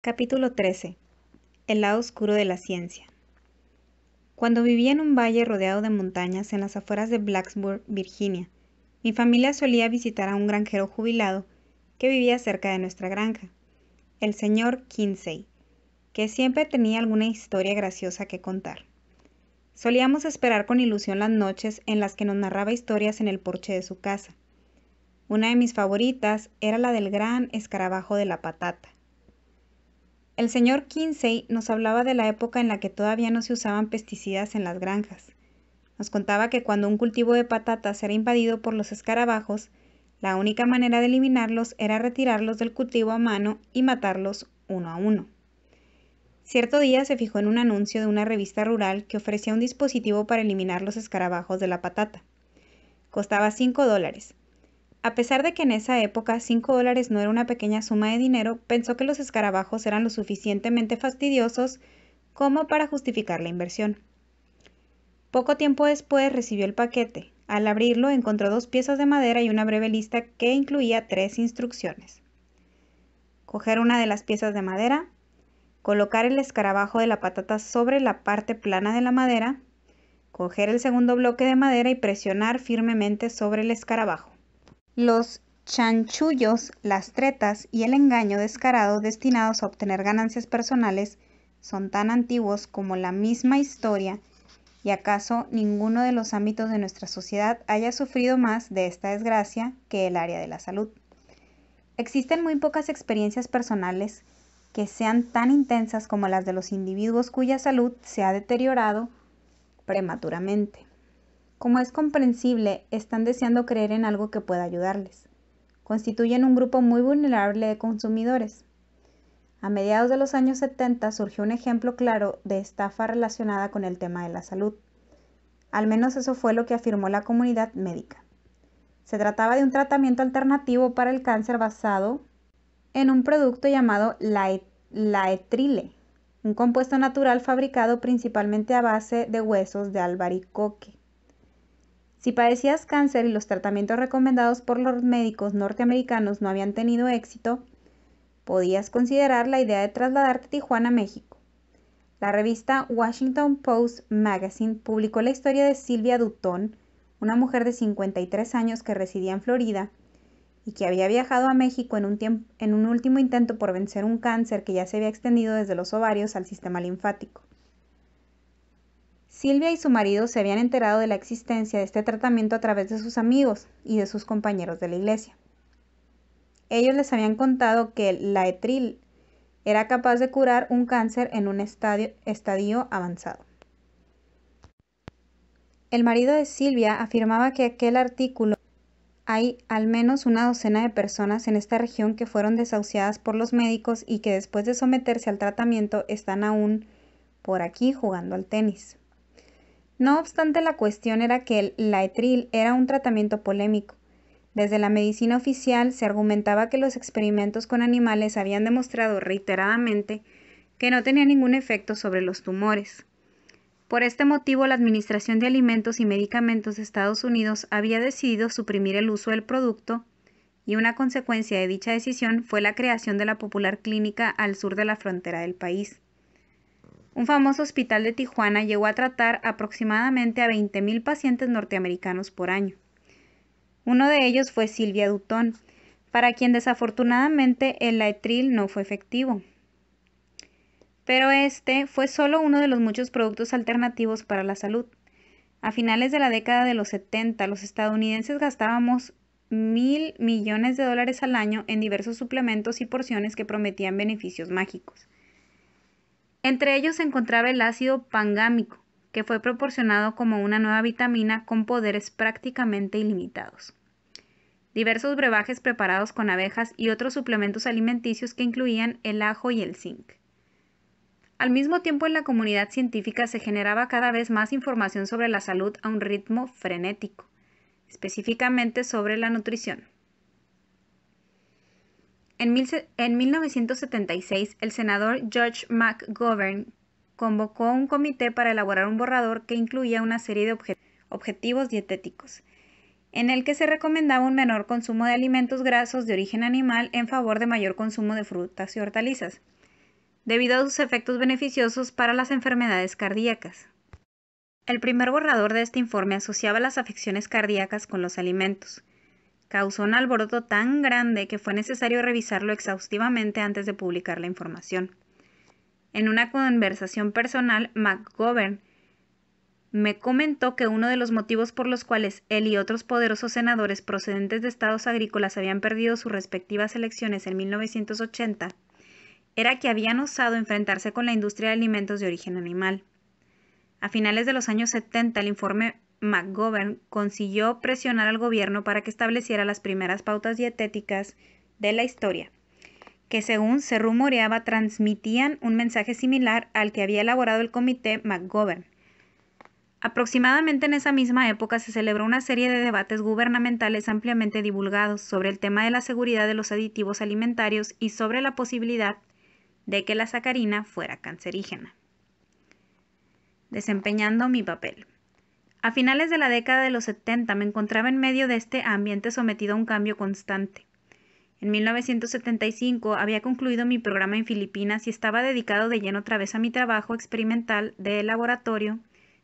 Capítulo 13. El lado oscuro de la ciencia. Cuando vivía en un valle rodeado de montañas en las afueras de Blacksburg, Virginia, mi familia solía visitar a un granjero jubilado que vivía cerca de nuestra granja, el señor Kinsey, que siempre tenía alguna historia graciosa que contar. Solíamos esperar con ilusión las noches en las que nos narraba historias en el porche de su casa. Una de mis favoritas era la del gran escarabajo de la patata el señor Kinsey nos hablaba de la época en la que todavía no se usaban pesticidas en las granjas. Nos contaba que cuando un cultivo de patatas era invadido por los escarabajos, la única manera de eliminarlos era retirarlos del cultivo a mano y matarlos uno a uno. Cierto día se fijó en un anuncio de una revista rural que ofrecía un dispositivo para eliminar los escarabajos de la patata. Costaba 5 dólares, a pesar de que en esa época 5 dólares no era una pequeña suma de dinero, pensó que los escarabajos eran lo suficientemente fastidiosos como para justificar la inversión. Poco tiempo después recibió el paquete. Al abrirlo encontró dos piezas de madera y una breve lista que incluía tres instrucciones. Coger una de las piezas de madera, colocar el escarabajo de la patata sobre la parte plana de la madera, coger el segundo bloque de madera y presionar firmemente sobre el escarabajo los chanchullos, las tretas y el engaño descarado destinados a obtener ganancias personales son tan antiguos como la misma historia y acaso ninguno de los ámbitos de nuestra sociedad haya sufrido más de esta desgracia que el área de la salud. Existen muy pocas experiencias personales que sean tan intensas como las de los individuos cuya salud se ha deteriorado prematuramente. Como es comprensible, están deseando creer en algo que pueda ayudarles. Constituyen un grupo muy vulnerable de consumidores. A mediados de los años 70 surgió un ejemplo claro de estafa relacionada con el tema de la salud. Al menos eso fue lo que afirmó la comunidad médica. Se trataba de un tratamiento alternativo para el cáncer basado en un producto llamado laetrile, un compuesto natural fabricado principalmente a base de huesos de albaricoque. Si padecías cáncer y los tratamientos recomendados por los médicos norteamericanos no habían tenido éxito, podías considerar la idea de trasladarte a Tijuana, México. La revista Washington Post Magazine publicó la historia de Silvia Dutton, una mujer de 53 años que residía en Florida y que había viajado a México en un último intento por vencer un cáncer que ya se había extendido desde los ovarios al sistema linfático. Silvia y su marido se habían enterado de la existencia de este tratamiento a través de sus amigos y de sus compañeros de la iglesia. Ellos les habían contado que la etril era capaz de curar un cáncer en un estadio, estadio avanzado. El marido de Silvia afirmaba que aquel artículo hay al menos una docena de personas en esta región que fueron desahuciadas por los médicos y que después de someterse al tratamiento están aún por aquí jugando al tenis. No obstante, la cuestión era que el laetril era un tratamiento polémico. Desde la medicina oficial se argumentaba que los experimentos con animales habían demostrado reiteradamente que no tenía ningún efecto sobre los tumores. Por este motivo, la Administración de Alimentos y Medicamentos de Estados Unidos había decidido suprimir el uso del producto y una consecuencia de dicha decisión fue la creación de la popular clínica al sur de la frontera del país. Un famoso hospital de Tijuana llegó a tratar aproximadamente a 20.000 pacientes norteamericanos por año. Uno de ellos fue Silvia Dutón, para quien desafortunadamente el laetril no fue efectivo. Pero este fue solo uno de los muchos productos alternativos para la salud. A finales de la década de los 70, los estadounidenses gastábamos mil millones de dólares al año en diversos suplementos y porciones que prometían beneficios mágicos. Entre ellos se encontraba el ácido pangámico, que fue proporcionado como una nueva vitamina con poderes prácticamente ilimitados. Diversos brebajes preparados con abejas y otros suplementos alimenticios que incluían el ajo y el zinc. Al mismo tiempo en la comunidad científica se generaba cada vez más información sobre la salud a un ritmo frenético, específicamente sobre la nutrición. En, 1976, el senador George McGovern convocó un comité para elaborar un borrador que incluía una serie de objetivos dietéticos, en el que se recomendaba un menor consumo de alimentos grasos de origen animal en favor de mayor consumo de frutas y hortalizas, debido a sus efectos beneficiosos para las enfermedades cardíacas. El primer borrador de este informe asociaba las afecciones cardíacas con los alimentos, causó un alboroto tan grande que fue necesario revisarlo exhaustivamente antes de publicar la información. En una conversación personal, McGovern me comentó que uno de los motivos por los cuales él y otros poderosos senadores procedentes de estados agrícolas habían perdido sus respectivas elecciones en 1980 era que habían osado enfrentarse con la industria de alimentos de origen animal. A finales de los años 70, el informe McGovern consiguió presionar al gobierno para que estableciera las primeras pautas dietéticas de la historia, que según se rumoreaba transmitían un mensaje similar al que había elaborado el comité McGovern. Aproximadamente en esa misma época se celebró una serie de debates gubernamentales ampliamente divulgados sobre el tema de la seguridad de los aditivos alimentarios y sobre la posibilidad de que la sacarina fuera cancerígena. Desempeñando mi papel. A finales de la década de los 70 me encontraba en medio de este ambiente sometido a un cambio constante. En 1975 había concluido mi programa en Filipinas y estaba dedicado de lleno otra vez a mi trabajo experimental de laboratorio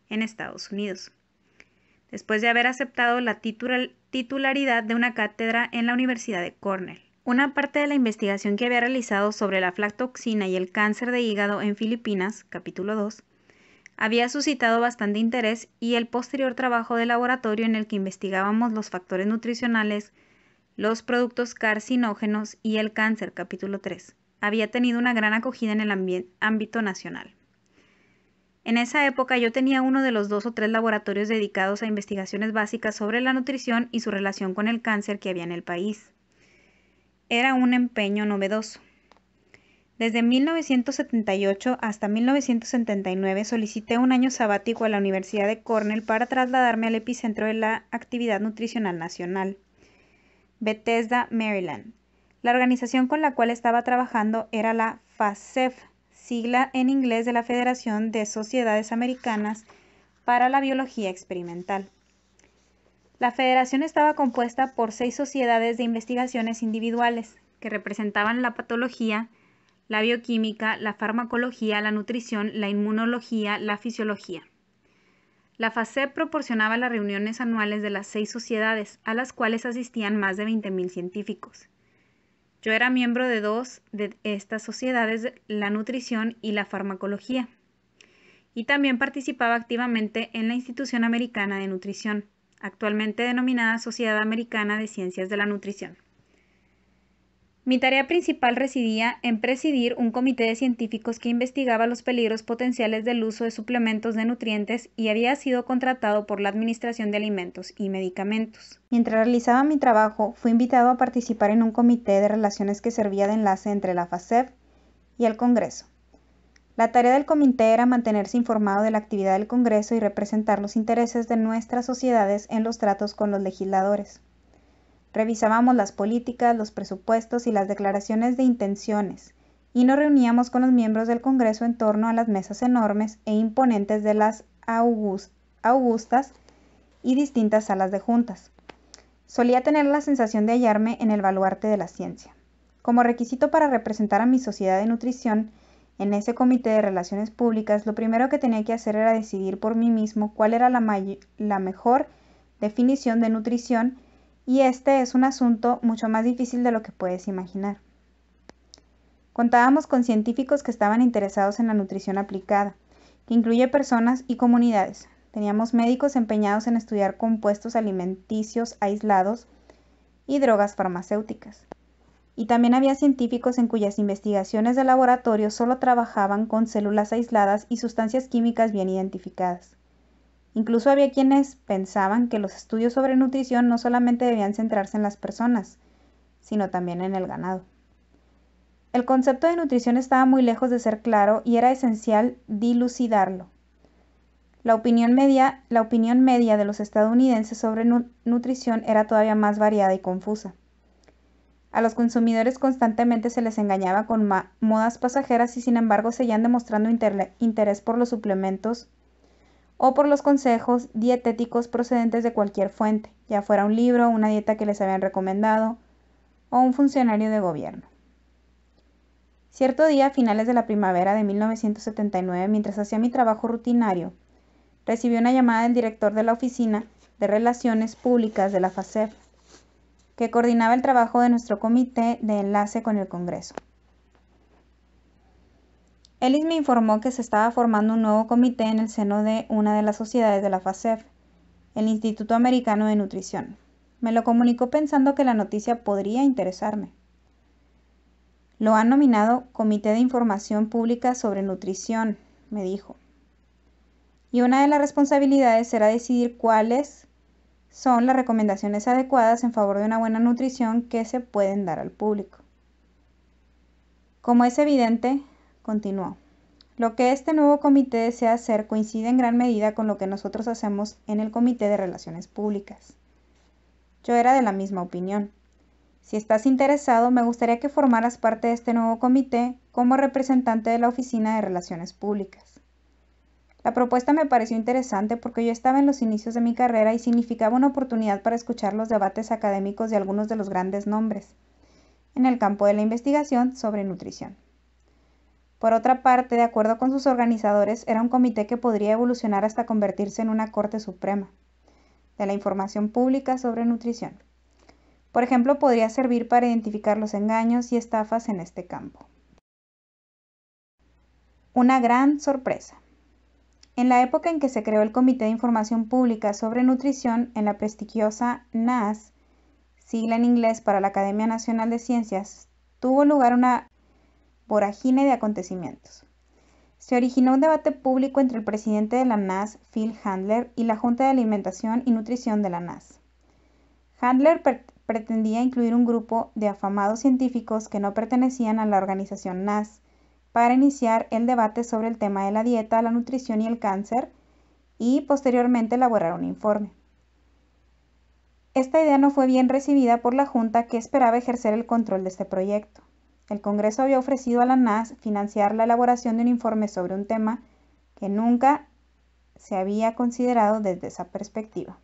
en Estados Unidos. Después de haber aceptado la titularidad de una cátedra en la Universidad de Cornell. Una parte de la investigación que había realizado sobre la flactoxina y el cáncer de hígado en Filipinas, capítulo 2, había suscitado bastante interés y el posterior trabajo de laboratorio en el que investigábamos los factores nutricionales, los productos carcinógenos y el cáncer, capítulo 3, había tenido una gran acogida en el ámbito nacional. En esa época yo tenía uno de los dos o tres laboratorios dedicados a investigaciones básicas sobre la nutrición y su relación con el cáncer que había en el país. Era un empeño novedoso. Desde 1978 hasta 1979 solicité un año sabático a la Universidad de Cornell para trasladarme al epicentro de la actividad nutricional nacional, Bethesda, Maryland. La organización con la cual estaba trabajando era la FACEF, e sigla en inglés de la Federación de Sociedades Americanas para la Biología Experimental. La federación estaba compuesta por seis sociedades de investigaciones individuales que representaban la patología, la bioquímica, la farmacología, la nutrición, la inmunología, la fisiología. La FACEP proporcionaba las reuniones anuales de las seis sociedades, a las cuales asistían más de 20.000 científicos. Yo era miembro de dos de estas sociedades, la nutrición y la farmacología, y también participaba activamente en la Institución Americana de Nutrición, actualmente denominada Sociedad Americana de Ciencias de la Nutrición. Mi tarea principal residía en presidir un comité de científicos que investigaba los peligros potenciales del uso de suplementos de nutrientes y había sido contratado por la Administración de Alimentos y Medicamentos. Mientras realizaba mi trabajo, fui invitado a participar en un comité de relaciones que servía de enlace entre la FACEP y el Congreso. La tarea del comité era mantenerse informado de la actividad del Congreso y representar los intereses de nuestras sociedades en los tratos con los legisladores. Revisábamos las políticas, los presupuestos y las declaraciones de intenciones, y nos reuníamos con los miembros del Congreso en torno a las mesas enormes e imponentes de las augustas y distintas salas de juntas. Solía tener la sensación de hallarme en el baluarte de la ciencia. Como requisito para representar a mi sociedad de nutrición, en ese comité de relaciones públicas, lo primero que tenía que hacer era decidir por mí mismo cuál era la, la mejor definición de nutrición y este es un asunto mucho más difícil de lo que puedes imaginar. Contábamos con científicos que estaban interesados en la nutrición aplicada, que incluye personas y comunidades. Teníamos médicos empeñados en estudiar compuestos alimenticios aislados y drogas farmacéuticas. Y también había científicos en cuyas investigaciones de laboratorio solo trabajaban con células aisladas y sustancias químicas bien identificadas. Incluso había quienes pensaban que los estudios sobre nutrición no solamente debían centrarse en las personas, sino también en el ganado. El concepto de nutrición estaba muy lejos de ser claro y era esencial dilucidarlo. La opinión media, de los estadounidenses sobre nutrición era todavía más variada y confusa. A los consumidores constantemente se les engañaba con modas pasajeras y sin embargo seguían demostrando interés por los suplementos o por los consejos dietéticos procedentes de cualquier fuente, ya fuera un libro, una dieta que les habían recomendado o un funcionario de gobierno. Cierto día, a finales de la primavera de 1979, mientras hacía mi trabajo rutinario, recibí una llamada del director de la oficina de Relaciones Públicas de la FACEF, e que coordinaba el trabajo de nuestro comité de enlace con el Congreso. Ellis me informó que se estaba formando un nuevo comité en el seno de una de las sociedades de la FACEF, e el Instituto Americano de Nutrición. Me lo comunicó pensando que la noticia podría interesarme. Lo han nominado Comité de Información Pública sobre Nutrición, me dijo. Y una de las responsabilidades será decidir cuáles son las recomendaciones adecuadas en favor de una buena nutrición que se pueden dar al público. Como es evidente, Continuó. Lo que este nuevo comité desea hacer coincide en gran medida con lo que nosotros hacemos en el Comité de Relaciones Públicas. Yo era de la misma opinión. Si estás interesado, me gustaría que formaras parte de este nuevo comité como representante de la Oficina de Relaciones Públicas. La propuesta me pareció interesante porque yo estaba en los inicios de mi carrera y significaba una oportunidad para escuchar los debates académicos de algunos de los grandes nombres en el campo de la investigación sobre nutrición. Por otra parte, de acuerdo con sus organizadores, era un comité que podría evolucionar hasta convertirse en una Corte Suprema de la información pública sobre nutrición. Por ejemplo, podría servir para identificar los engaños y estafas en este campo. Una gran sorpresa. En la época en que se creó el Comité de Información Pública sobre Nutrición en la prestigiosa NAS, sigla en inglés para la Academia Nacional de Ciencias, tuvo lugar una voragine de acontecimientos. Se originó un debate público entre el presidente de la NAS, Phil Handler, y la Junta de Alimentación y Nutrición de la NAS. Handler pretendía incluir un grupo de afamados científicos que no pertenecían a la organización NAS para iniciar el debate sobre el tema de la dieta, la nutrición y el cáncer y posteriormente elaborar un informe. Esta idea no fue bien recibida por la Junta que esperaba ejercer el control de este proyecto. El Congreso había ofrecido a la NAS financiar la elaboración de un informe sobre un tema que nunca se había considerado desde esa perspectiva.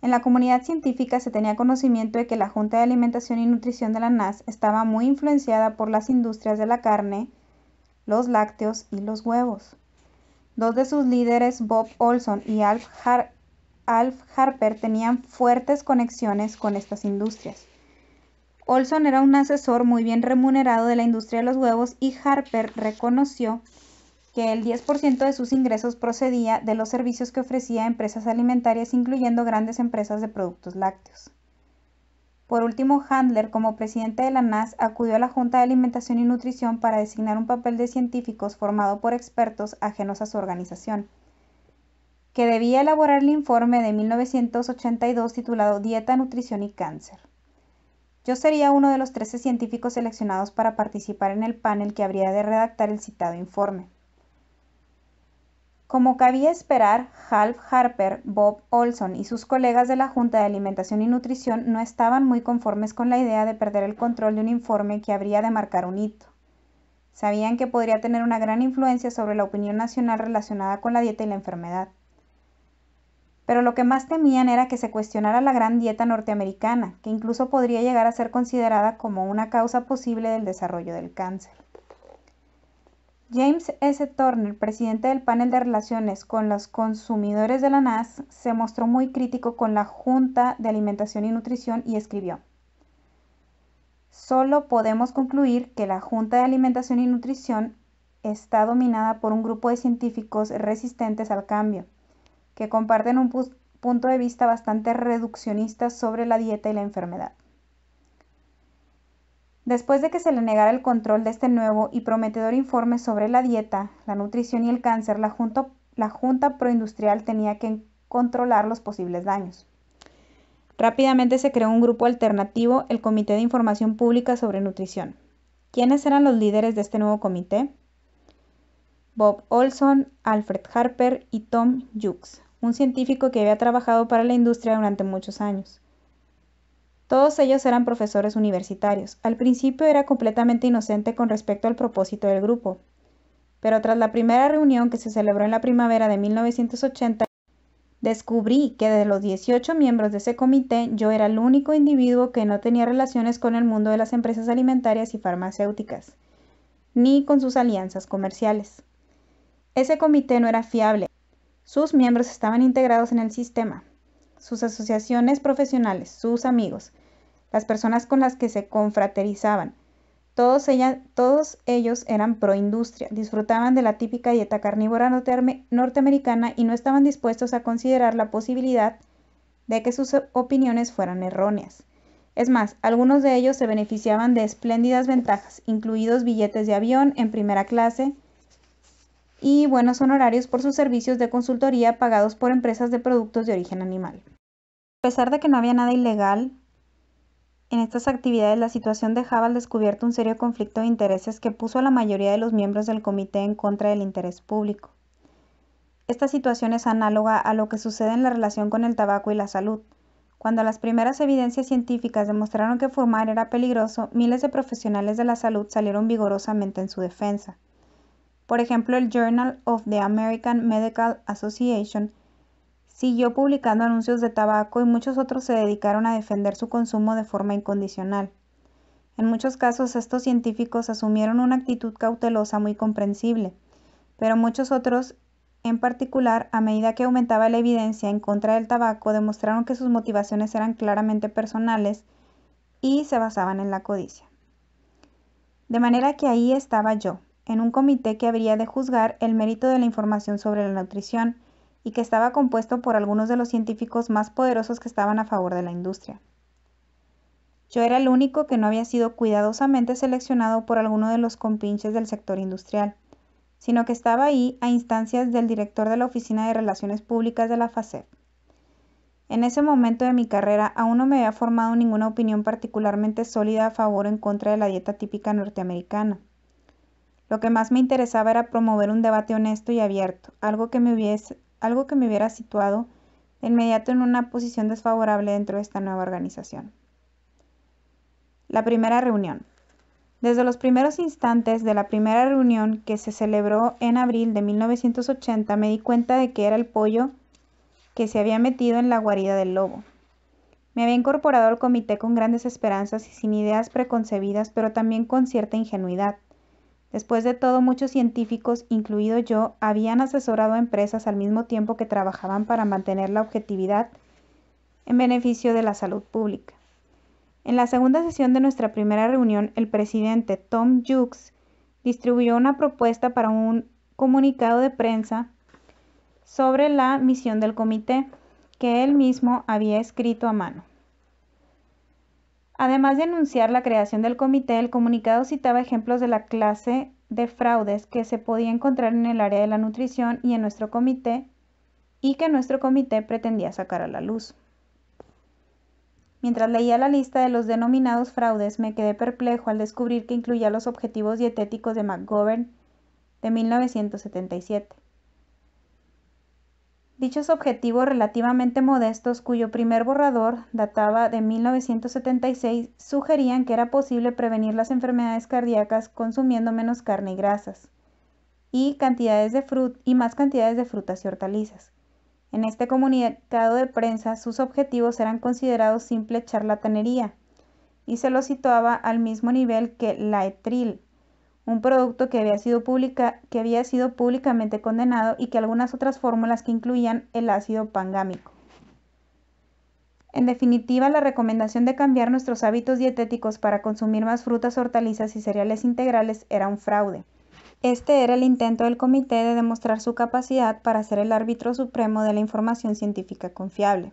En la comunidad científica se tenía conocimiento de que la Junta de Alimentación y Nutrición de la NAS estaba muy influenciada por las industrias de la carne, los lácteos y los huevos. Dos de sus líderes, Bob Olson y Alf, Alf Harper, tenían fuertes conexiones con estas industrias. Olson era un asesor muy bien remunerado de la industria de los huevos y Harper reconoció que el 10% de sus ingresos procedía de los servicios que ofrecía a empresas alimentarias, incluyendo grandes empresas de productos lácteos. Por último, Handler, como presidente de la NAS, acudió a la Junta de Alimentación y Nutrición para designar un papel de científicos formado por expertos ajenos a su organización, que debía elaborar el informe de 1982 titulado Dieta, Nutrición y Cáncer. Yo sería uno de los 13 científicos seleccionados para participar en el panel que habría de redactar el citado informe. Como cabía esperar, Half Harper, Bob Olson y sus colegas de la Junta de Alimentación y Nutrición no estaban muy conformes con la idea de perder el control de un informe que habría de marcar un hito. Sabían que podría tener una gran influencia sobre la opinión nacional relacionada con la dieta y la enfermedad. Pero lo que más temían era que se cuestionara la gran dieta norteamericana, que incluso podría llegar a ser considerada como una causa posible del desarrollo del cáncer. James S. Turner, presidente del panel de relaciones con los consumidores de la NAS, se mostró muy crítico con la Junta de Alimentación y Nutrición y escribió, Solo podemos concluir que la Junta de Alimentación y Nutrición está dominada por un grupo de científicos resistentes al cambio que comparten un punto de vista bastante reduccionista sobre la dieta y la enfermedad. Después de que se le negara el control de este nuevo y prometedor informe sobre la dieta, la nutrición y el cáncer, la Junta, Proindustrial tenía que controlar los posibles daños. Rápidamente se creó un grupo alternativo, el Comité de Información Pública sobre Nutrición. ¿Quiénes eran los líderes de este nuevo comité? Bob Olson, Alfred Harper y Tom Jukes un científico que había trabajado para la industria durante muchos años. Todos ellos eran profesores universitarios. Al principio era completamente inocente con respecto al propósito del grupo, pero tras la primera reunión que se celebró en la primavera de 1980, descubrí que de los 18 miembros de ese comité yo era el único individuo que no tenía relaciones con el mundo de las empresas alimentarias y farmacéuticas, ni con sus alianzas comerciales. Ese comité no era fiable, sus miembros estaban integrados en el sistema, sus asociaciones profesionales, sus amigos, las personas con las que se confraterizaban. Todos, ellos eran pro-industria, disfrutaban de la típica dieta carnívora norteamericana y no estaban dispuestos a considerar la posibilidad de que sus opiniones fueran erróneas. Es más, algunos de ellos se beneficiaban de espléndidas ventajas, incluidos billetes de avión en primera clase, y buenos honorarios por sus servicios de consultoría pagados por empresas de productos de origen animal. A pesar de que no había nada ilegal en estas actividades, la situación dejaba al descubierto un serio conflicto de intereses que puso a la mayoría de los miembros del comité en contra del interés público. Esta situación es análoga a lo que sucede en la relación con el tabaco y la salud. Cuando las primeras evidencias científicas demostraron que fumar era peligroso, miles de profesionales de la salud salieron vigorosamente en su defensa. Por ejemplo, el Journal of the American Medical Association siguió publicando anuncios de tabaco y muchos otros se dedicaron a defender su consumo de forma incondicional. En muchos casos estos científicos asumieron una actitud cautelosa muy comprensible, pero muchos otros, en particular, a medida que aumentaba la evidencia en contra del tabaco, demostraron que sus motivaciones eran claramente personales y se basaban en la codicia. De manera que ahí estaba yo, en un comité que habría de juzgar el mérito de la información sobre la nutrición y que estaba compuesto por algunos de los científicos más poderosos que estaban a favor de la industria. Yo era el único que no había sido cuidadosamente seleccionado por alguno de los compinches del sector industrial, sino que estaba ahí a instancias del director de la Oficina de Relaciones Públicas de la FACEP. En ese momento de mi carrera aún no me había formado ninguna opinión particularmente sólida a favor o en contra de la dieta típica norteamericana lo que más me interesaba era promover un debate honesto y abierto, algo que me, hubiese, algo que me hubiera situado de inmediato en una posición desfavorable dentro de esta nueva organización. La primera reunión. Desde los primeros instantes de la primera reunión que se celebró en abril de 1980 me di cuenta de que era el pollo que se había metido en la guarida del lobo. Me había incorporado al comité con grandes esperanzas y sin ideas preconcebidas, pero también con cierta ingenuidad. Después de todo, muchos científicos, incluido yo, habían asesorado a empresas al mismo tiempo que trabajaban para mantener la objetividad en beneficio de la salud pública. En la segunda sesión de nuestra primera reunión, el presidente Tom Jukes distribuyó una propuesta para un comunicado de prensa sobre la misión del comité que él mismo había escrito a mano. Además de anunciar la creación del comité, el comunicado citaba ejemplos de la clase de fraudes que se podía encontrar en el área de la nutrición y en nuestro comité y que nuestro comité pretendía sacar a la luz. Mientras leía la lista de los denominados fraudes, me quedé perplejo al descubrir que incluía los objetivos dietéticos de McGovern de 1977. Dichos objetivos relativamente modestos, cuyo primer borrador databa de 1976, sugerían que era posible prevenir las enfermedades cardíacas consumiendo menos carne y grasas y, cantidades de fruta y más cantidades de frutas y hortalizas. En este comunicado de prensa, sus objetivos eran considerados simple charlatanería y se los situaba al mismo nivel que la etril, un producto que había, sido que había sido públicamente condenado y que algunas otras fórmulas que incluían el ácido pangámico. En definitiva, la recomendación de cambiar nuestros hábitos dietéticos para consumir más frutas, hortalizas y cereales integrales era un fraude. Este era el intento del comité de demostrar su capacidad para ser el árbitro supremo de la información científica confiable.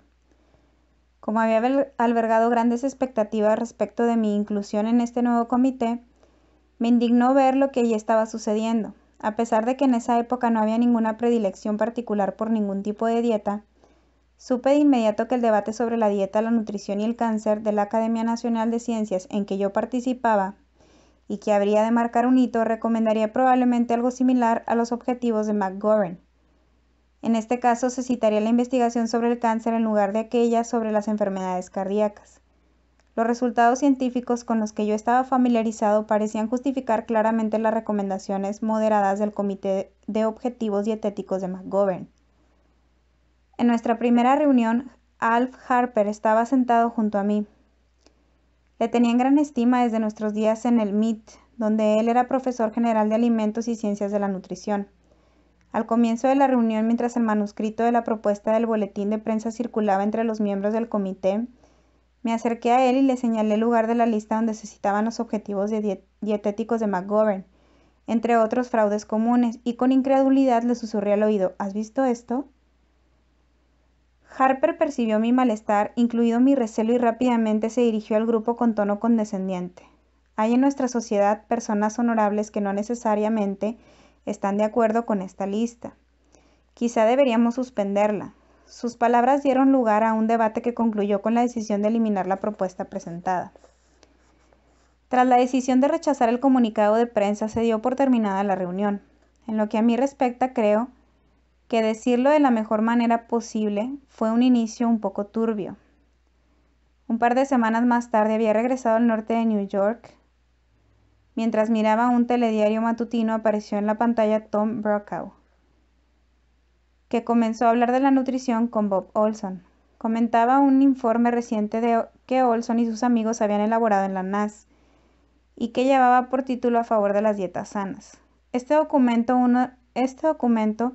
Como había albergado grandes expectativas respecto de mi inclusión en este nuevo comité, me indignó ver lo que allí estaba sucediendo. A pesar de que en esa época no había ninguna predilección particular por ningún tipo de dieta, supe de inmediato que el debate sobre la dieta, la nutrición y el cáncer de la Academia Nacional de Ciencias en que yo participaba y que habría de marcar un hito recomendaría probablemente algo similar a los objetivos de McGovern. En este caso se citaría la investigación sobre el cáncer en lugar de aquella sobre las enfermedades cardíacas. Los resultados científicos con los que yo estaba familiarizado parecían justificar claramente las recomendaciones moderadas del Comité de Objetivos Dietéticos de McGovern. En nuestra primera reunión, Alf Harper estaba sentado junto a mí. Le tenía en gran estima desde nuestros días en el MIT, donde él era profesor general de alimentos y ciencias de la nutrición. Al comienzo de la reunión, mientras el manuscrito de la propuesta del boletín de prensa circulaba entre los miembros del comité, me acerqué a él y le señalé el lugar de la lista donde se citaban los objetivos dietéticos de McGovern, entre otros fraudes comunes, y con incredulidad le susurré al oído, ¿has visto esto? Harper percibió mi malestar, incluido mi recelo, y rápidamente se dirigió al grupo con tono condescendiente. Hay en nuestra sociedad personas honorables que no necesariamente están de acuerdo con esta lista. Quizá deberíamos suspenderla. Sus palabras dieron lugar a un debate que concluyó con la decisión de eliminar la propuesta presentada. Tras la decisión de rechazar el comunicado de prensa, se dio por terminada la reunión. En lo que a mí respecta, creo que decirlo de la mejor manera posible fue un inicio un poco turbio. Un par de semanas más tarde había regresado al norte de New York. Mientras miraba un telediario matutino apareció en la pantalla Tom Brokaw, que comenzó a hablar de la nutrición con Bob Olson. Comentaba un informe reciente de que Olson y sus amigos habían elaborado en la NAS y que llevaba por título a favor de las dietas sanas. Este documento, uno, este documento,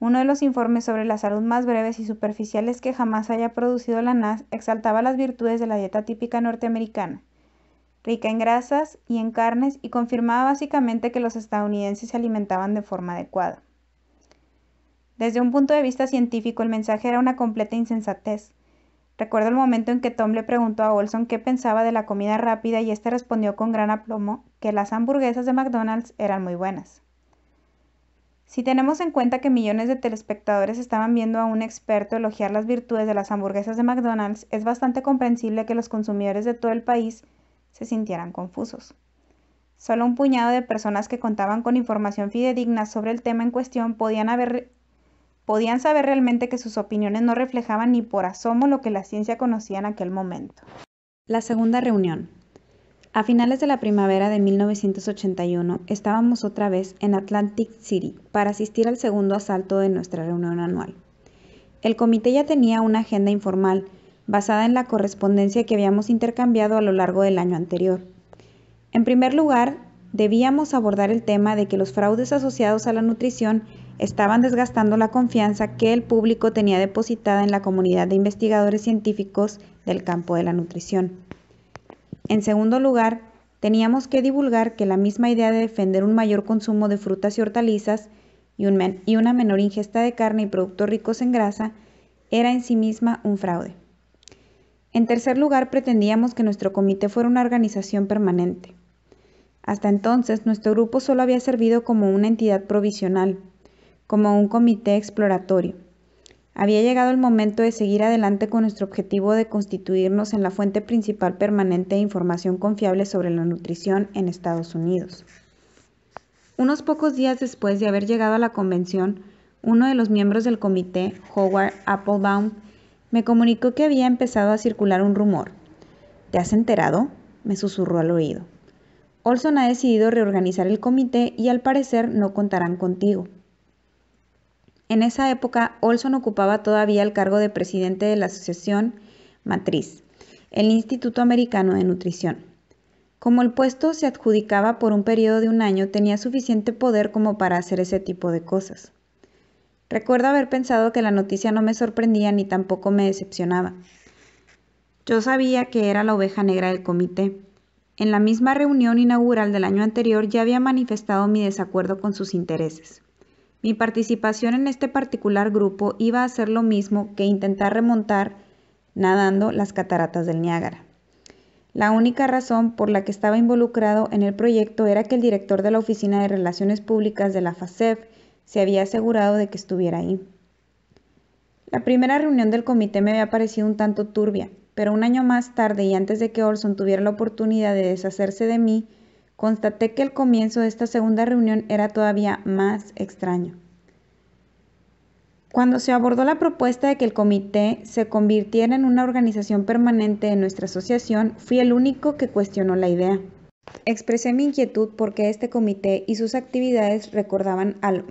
uno de los informes sobre la salud más breves y superficiales que jamás haya producido la NAS, exaltaba las virtudes de la dieta típica norteamericana, rica en grasas y en carnes, y confirmaba básicamente que los estadounidenses se alimentaban de forma adecuada. Desde un punto de vista científico, el mensaje era una completa insensatez. Recuerdo el momento en que Tom le preguntó a Olson qué pensaba de la comida rápida y este respondió con gran aplomo que las hamburguesas de McDonald's eran muy buenas. Si tenemos en cuenta que millones de telespectadores estaban viendo a un experto elogiar las virtudes de las hamburguesas de McDonald's, es bastante comprensible que los consumidores de todo el país se sintieran confusos. Solo un puñado de personas que contaban con información fidedigna sobre el tema en cuestión podían haber podían saber realmente que sus opiniones no reflejaban ni por asomo lo que la ciencia conocía en aquel momento. La segunda reunión. A finales de la primavera de 1981 estábamos otra vez en Atlantic City para asistir al segundo asalto de nuestra reunión anual. El comité ya tenía una agenda informal basada en la correspondencia que habíamos intercambiado a lo largo del año anterior. En primer lugar, debíamos abordar el tema de que los fraudes asociados a la nutrición estaban desgastando la confianza que el público tenía depositada en la comunidad de investigadores científicos del campo de la nutrición. En segundo lugar, teníamos que divulgar que la misma idea de defender un mayor consumo de frutas y hortalizas y, una menor ingesta de carne y productos ricos en grasa era en sí misma un fraude. En tercer lugar, pretendíamos que nuestro comité fuera una organización permanente. Hasta entonces, nuestro grupo solo había servido como una entidad provisional, como un comité exploratorio. Había llegado el momento de seguir adelante con nuestro objetivo de constituirnos en la fuente principal permanente de información confiable sobre la nutrición en Estados Unidos. Unos pocos días después de haber llegado a la convención, uno de los miembros del comité, Howard Applebaum, me comunicó que había empezado a circular un rumor. ¿Te has enterado? me susurró al oído. Olson ha decidido reorganizar el comité y al parecer no contarán contigo. En esa época, Olson ocupaba todavía el cargo de presidente de la Asociación Matriz, el Instituto Americano de Nutrición. Como el puesto se adjudicaba por un periodo de un año, tenía suficiente poder como para hacer ese tipo de cosas. Recuerdo haber pensado que la noticia no me sorprendía ni tampoco me decepcionaba. Yo sabía que era la oveja negra del comité. En la misma reunión inaugural del año anterior ya había manifestado mi desacuerdo con sus intereses. Mi participación en este particular grupo iba a ser lo mismo que intentar remontar nadando las cataratas del Niágara. La única razón por la que estaba involucrado en el proyecto era que el director de la Oficina de Relaciones Públicas de la FACEF e se había asegurado de que estuviera ahí. La primera reunión del comité me había parecido un tanto turbia, pero un año más tarde y antes de que Olson tuviera la oportunidad de deshacerse de mí, constaté que el comienzo de esta segunda reunión era todavía más extraño. Cuando se abordó la propuesta de que el comité se convirtiera en una organización permanente de nuestra asociación, fui el único que cuestionó la idea. Expresé mi inquietud porque este comité y sus actividades recordaban al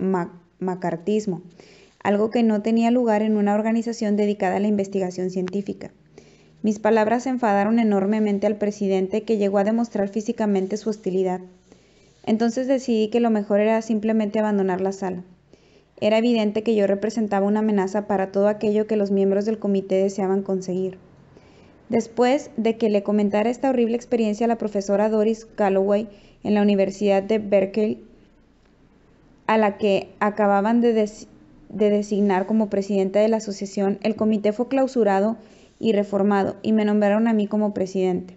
macartismo, algo que no tenía lugar en una organización dedicada a la investigación científica. Mis palabras enfadaron enormemente al presidente que llegó a demostrar físicamente su hostilidad. Entonces decidí que lo mejor era simplemente abandonar la sala. Era evidente que yo representaba una amenaza para todo aquello que los miembros del comité deseaban conseguir. Después de que le comentara esta horrible experiencia a la profesora Doris Galloway en la Universidad de Berkeley, a la que acababan de, de designar como presidenta de la asociación, el comité fue clausurado y reformado y me nombraron a mí como presidente.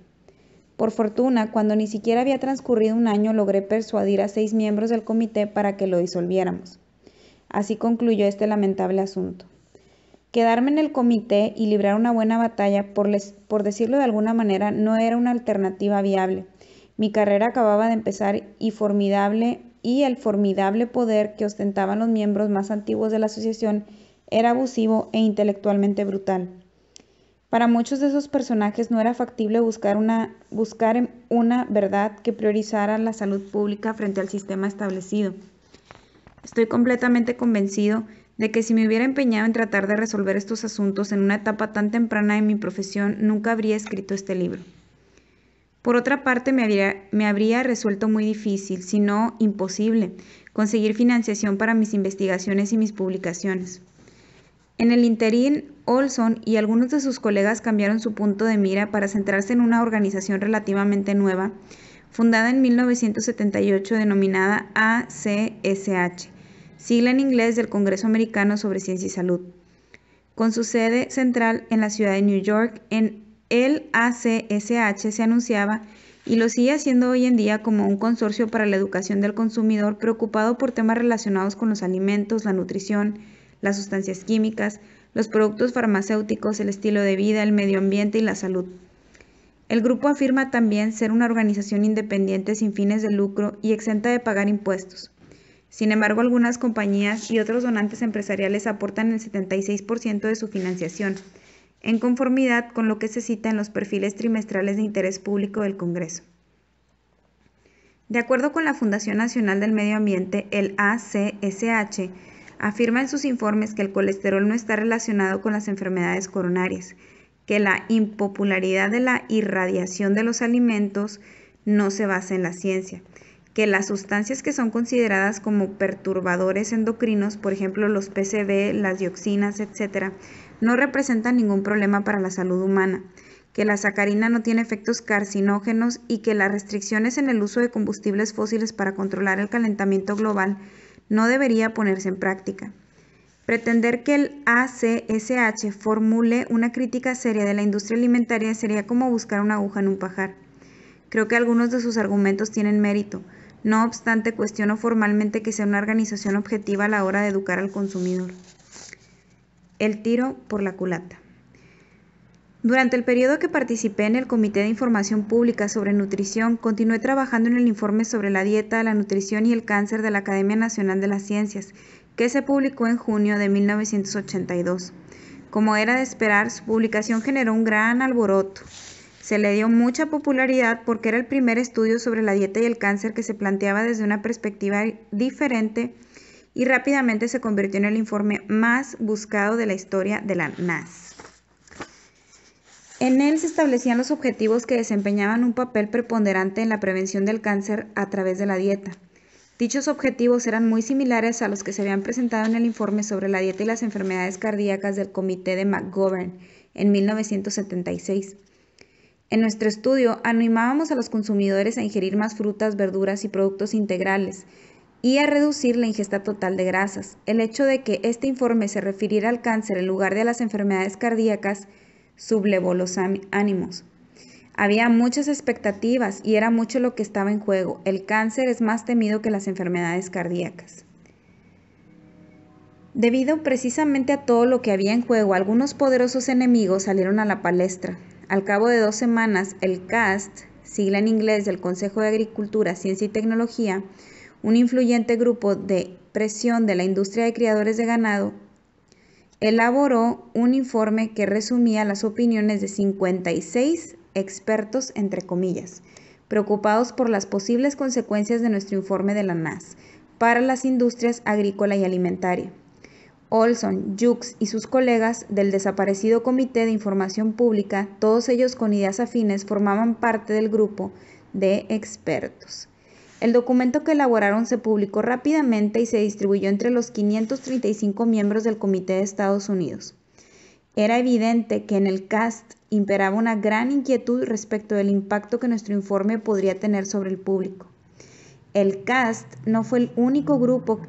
Por fortuna, cuando ni siquiera había transcurrido un año, logré persuadir a seis miembros del comité para que lo disolviéramos. Así concluyó este lamentable asunto. Quedarme en el comité y librar una buena batalla, por, les, por decirlo de alguna manera, no era una alternativa viable. Mi carrera acababa de empezar y formidable y el formidable poder que ostentaban los miembros más antiguos de la asociación era abusivo e intelectualmente brutal. Para muchos de esos personajes no era factible buscar una, buscar una verdad que priorizara la salud pública frente al sistema establecido. Estoy completamente convencido de que si me hubiera empeñado en tratar de resolver estos asuntos en una etapa tan temprana de mi profesión, nunca habría escrito este libro. Por otra parte, me habría, me habría, resuelto muy difícil, si no imposible, conseguir financiación para mis investigaciones y mis publicaciones. En el interín, Olson y algunos de sus colegas cambiaron su punto de mira para centrarse en una organización relativamente nueva, fundada en 1978 denominada ACSH, sigla en inglés del Congreso Americano sobre Ciencia y Salud, con su sede central en la ciudad de New York. En el ACSH se anunciaba y lo sigue haciendo hoy en día como un consorcio para la educación del consumidor preocupado por temas relacionados con los alimentos, la nutrición, las sustancias químicas, los productos farmacéuticos, el estilo de vida, el medio ambiente y la salud. El grupo afirma también ser una organización independiente sin fines de lucro y exenta de pagar impuestos. Sin embargo, algunas compañías y otros donantes empresariales aportan el 76% de su financiación, en conformidad con lo que se cita en los perfiles trimestrales de interés público del Congreso. De acuerdo con la Fundación Nacional del Medio Ambiente, el ACSH, Afirma en sus informes que el colesterol no está relacionado con las enfermedades coronarias, que la impopularidad de la irradiación de los alimentos no se basa en la ciencia, que las sustancias que son consideradas como perturbadores endocrinos, por ejemplo los PCB, las dioxinas, etc., no representan ningún problema para la salud humana, que la sacarina no tiene efectos carcinógenos y que las restricciones en el uso de combustibles fósiles para controlar el calentamiento global no debería ponerse en práctica. Pretender que el ACSH formule una crítica seria de la industria alimentaria sería como buscar una aguja en un pajar. Creo que algunos de sus argumentos tienen mérito. No obstante, cuestiono formalmente que sea una organización objetiva a la hora de educar al consumidor. El tiro por la culata. Durante el periodo que participé en el Comité de Información Pública sobre Nutrición, continué trabajando en el informe sobre la dieta, la nutrición y el cáncer de la Academia Nacional de las Ciencias, que se publicó en junio de 1982. Como era de esperar, su publicación generó un gran alboroto. Se le dio mucha popularidad porque era el primer estudio sobre la dieta y el cáncer que se planteaba desde una perspectiva diferente y rápidamente se convirtió en el informe más buscado de la historia de la NAS. En él se establecían los objetivos que desempeñaban un papel preponderante en la prevención del cáncer a través de la dieta. Dichos objetivos eran muy similares a los que se habían presentado en el informe sobre la dieta y las enfermedades cardíacas del Comité de McGovern en 1976. En nuestro estudio animábamos a los consumidores a ingerir más frutas, verduras y productos integrales y a reducir la ingesta total de grasas. El hecho de que este informe se refiriera al cáncer en lugar de a las enfermedades cardíacas sublevó los ánimos. Había muchas expectativas y era mucho lo que estaba en juego. El cáncer es más temido que las enfermedades cardíacas. Debido precisamente a todo lo que había en juego, algunos poderosos enemigos salieron a la palestra. Al cabo de dos semanas, el CAST, sigla en inglés del Consejo de Agricultura, Ciencia y Tecnología, un influyente grupo de presión de la industria de criadores de ganado, elaboró un informe que resumía las opiniones de 56 expertos, entre comillas, preocupados por las posibles consecuencias de nuestro informe de la NAS para las industrias agrícola y alimentaria. Olson, Jux y sus colegas del desaparecido Comité de Información Pública, todos ellos con ideas afines, formaban parte del grupo de expertos. El documento que elaboraron se publicó rápidamente y se distribuyó entre los 535 miembros del Comité de Estados Unidos. Era evidente que en el CAST imperaba una gran inquietud respecto del impacto que nuestro informe podría tener sobre el público. El CAST no fue el único grupo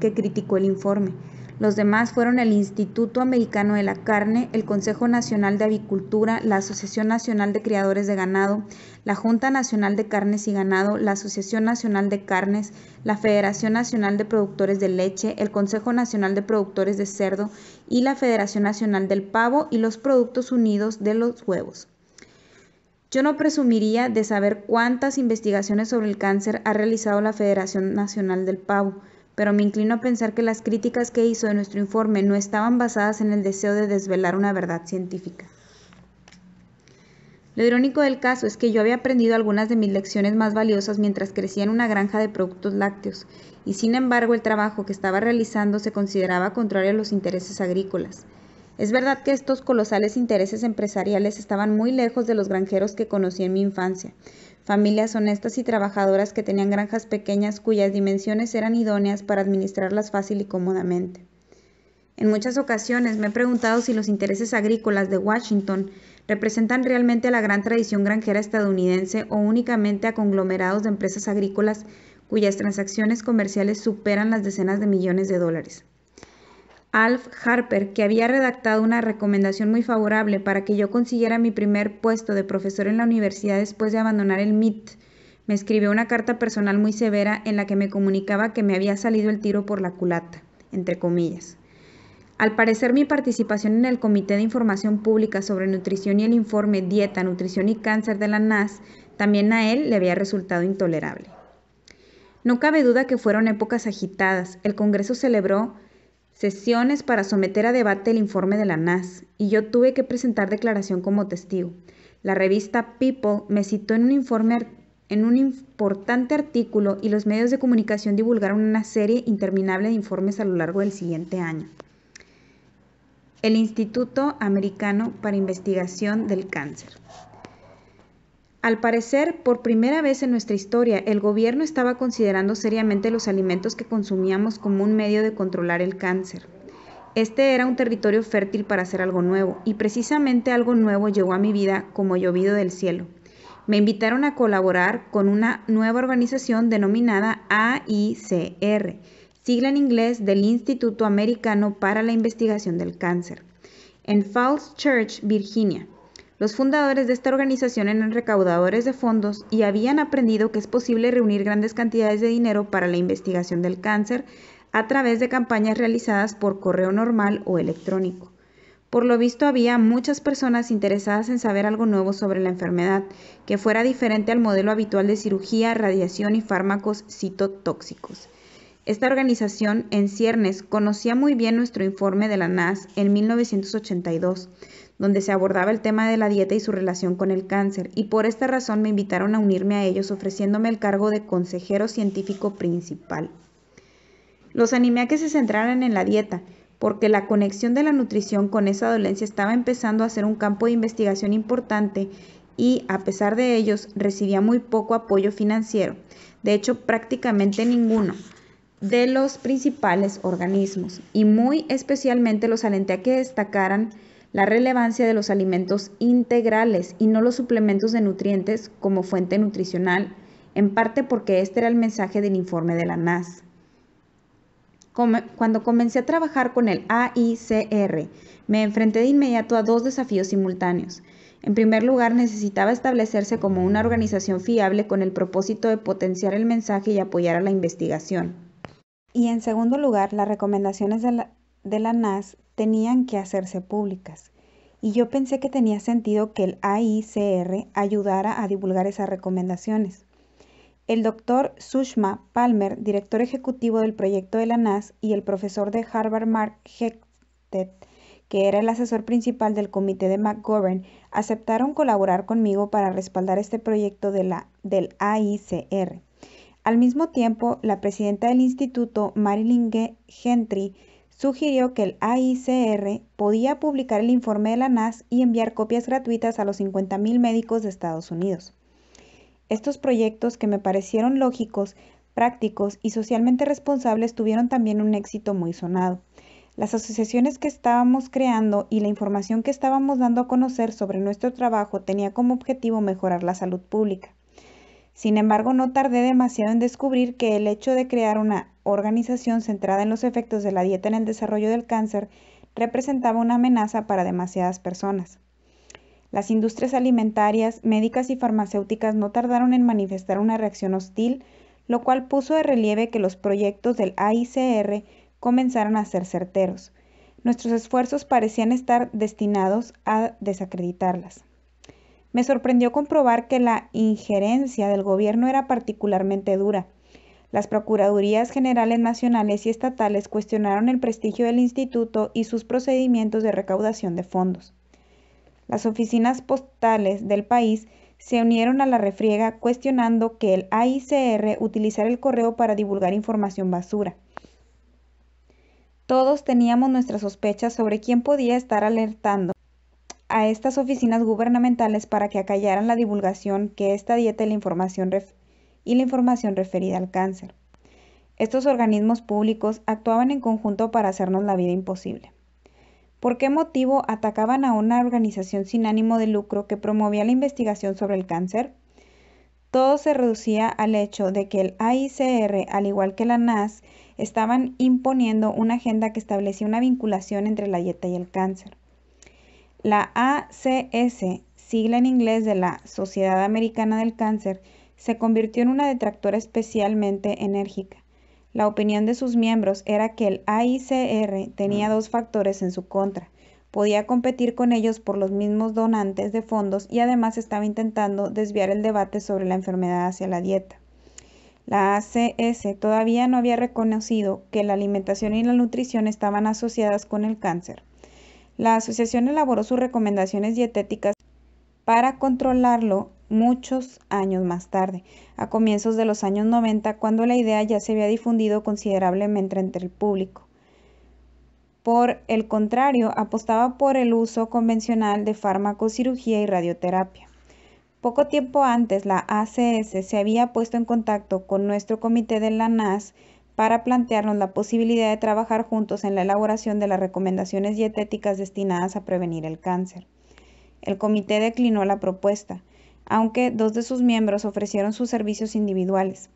que criticó el informe. Los demás fueron el Instituto Americano de la Carne, el Consejo Nacional de Avicultura, la Asociación Nacional de Criadores de Ganado, la Junta Nacional de Carnes y Ganado, la Asociación Nacional de Carnes, la Federación Nacional de Productores de Leche, el Consejo Nacional de Productores de Cerdo y la Federación Nacional del Pavo y los Productos Unidos de los Huevos. Yo no presumiría de saber cuántas investigaciones sobre el cáncer ha realizado la Federación Nacional del Pavo, pero me inclino a pensar que las críticas que hizo de nuestro informe no estaban basadas en el deseo de desvelar una verdad científica. Lo irónico del caso es que yo había aprendido algunas de mis lecciones más valiosas mientras crecía en una granja de productos lácteos, y sin embargo el trabajo que estaba realizando se consideraba contrario a los intereses agrícolas. Es verdad que estos colosales intereses empresariales estaban muy lejos de los granjeros que conocí en mi infancia, familias honestas y trabajadoras que tenían granjas pequeñas cuyas dimensiones eran idóneas para administrarlas fácil y cómodamente. En muchas ocasiones me he preguntado si los intereses agrícolas de Washington representan realmente a la gran tradición granjera estadounidense o únicamente a conglomerados de empresas agrícolas cuyas transacciones comerciales superan las decenas de millones de dólares. Alf Harper, que había redactado una recomendación muy favorable para que yo consiguiera mi primer puesto de profesor en la universidad después de abandonar el MIT, me escribió una carta personal muy severa en la que me comunicaba que me había salido el tiro por la culata, entre comillas. Al parecer mi participación en el Comité de Información Pública sobre Nutrición y el informe Dieta, Nutrición y Cáncer de la NAS también a él le había resultado intolerable. No cabe duda que fueron épocas agitadas. El Congreso celebró sesiones para someter a debate el informe de la NAS y yo tuve que presentar declaración como testigo. La revista People me citó en un informe en un importante artículo y los medios de comunicación divulgaron una serie interminable de informes a lo largo del siguiente año. El Instituto Americano para Investigación del Cáncer. Al parecer, por primera vez en nuestra historia, el gobierno estaba considerando seriamente los alimentos que consumíamos como un medio de controlar el cáncer. Este era un territorio fértil para hacer algo nuevo, y precisamente algo nuevo llegó a mi vida como llovido del cielo. Me invitaron a colaborar con una nueva organización denominada AICR, sigla en inglés del Instituto Americano para la Investigación del Cáncer, en Falls Church, Virginia. Los fundadores de esta organización eran recaudadores de fondos y habían aprendido que es posible reunir grandes cantidades de dinero para la investigación del cáncer a través de campañas realizadas por correo normal o electrónico. Por lo visto había muchas personas interesadas en saber algo nuevo sobre la enfermedad, que fuera diferente al modelo habitual de cirugía, radiación y fármacos citotóxicos. Esta organización en ciernes conocía muy bien nuestro informe de la NAS en 1982 donde se abordaba el tema de la dieta y su relación con el cáncer, y por esta razón me invitaron a unirme a ellos ofreciéndome el cargo de consejero científico principal. Los animé a que se centraran en la dieta, porque la conexión de la nutrición con esa dolencia estaba empezando a ser un campo de investigación importante y, a pesar de ellos, recibía muy poco apoyo financiero, de hecho prácticamente ninguno de los principales organismos, y muy especialmente los alenté a que destacaran la relevancia de los alimentos integrales y no los suplementos de nutrientes como fuente nutricional, en parte porque este era el mensaje del informe de la NAS. Cuando comencé a trabajar con el AICR, me enfrenté de inmediato a dos desafíos simultáneos. En primer lugar, necesitaba establecerse como una organización fiable con el propósito de potenciar el mensaje y apoyar a la investigación. Y en segundo lugar, las recomendaciones de la, NAS tenían que hacerse públicas y yo pensé que tenía sentido que el AICR ayudara a divulgar esas recomendaciones. El doctor Sushma Palmer, director ejecutivo del proyecto de la NAS, y el profesor de Harvard Mark Hechtet, que era el asesor principal del comité de McGovern, aceptaron colaborar conmigo para respaldar este proyecto de la, del AICR. Al mismo tiempo, la presidenta del instituto, Marilyn Gentry, sugirió que el AICR podía publicar el informe de la NAS y enviar copias gratuitas a los 50.000 médicos de Estados Unidos. Estos proyectos que me parecieron lógicos, prácticos y socialmente responsables tuvieron también un éxito muy sonado. Las asociaciones que estábamos creando y la información que estábamos dando a conocer sobre nuestro trabajo tenía como objetivo mejorar la salud pública. Sin embargo, no tardé demasiado en descubrir que el hecho de crear una organización centrada en los efectos de la dieta en el desarrollo del cáncer representaba una amenaza para demasiadas personas. Las industrias alimentarias, médicas y farmacéuticas no tardaron en manifestar una reacción hostil, lo cual puso de relieve que los proyectos del AICR comenzaron a ser certeros. Nuestros esfuerzos parecían estar destinados a desacreditarlas. Me sorprendió comprobar que la injerencia del gobierno era particularmente dura. Las Procuradurías Generales Nacionales y Estatales cuestionaron el prestigio del instituto y sus procedimientos de recaudación de fondos. Las oficinas postales del país se unieron a la refriega cuestionando que el AICR utilizara el correo para divulgar información basura. Todos teníamos nuestras sospechas sobre quién podía estar alertando a estas oficinas gubernamentales para que acallaran la divulgación que esta dieta de la información y la información referida al cáncer. Estos organismos públicos actuaban en conjunto para hacernos la vida imposible. ¿Por qué motivo atacaban a una organización sin ánimo de lucro que promovía la investigación sobre el cáncer? Todo se reducía al hecho de que el AICR, al igual que la NAS, estaban imponiendo una agenda que establecía una vinculación entre la dieta y el cáncer. La ACS, sigla en inglés de la Sociedad Americana del Cáncer, se convirtió en una detractora especialmente enérgica. La opinión de sus miembros era que el AICR tenía mm. dos factores en su contra. Podía competir con ellos por los mismos donantes de fondos y además estaba intentando desviar el debate sobre la enfermedad hacia la dieta. La ACS todavía no había reconocido que la alimentación y la nutrición estaban asociadas con el cáncer. La asociación elaboró sus recomendaciones dietéticas para controlarlo muchos años más tarde, a comienzos de los años 90, cuando la idea ya se había difundido considerablemente entre el público. Por el contrario, apostaba por el uso convencional de fármacos, cirugía y radioterapia. Poco tiempo antes, la ACS se había puesto en contacto con nuestro comité de la NAS para plantearnos la posibilidad de trabajar juntos en la elaboración de las recomendaciones dietéticas destinadas a prevenir el cáncer. El comité declinó la propuesta aunque dos de sus miembros ofrecieron sus servicios individuales.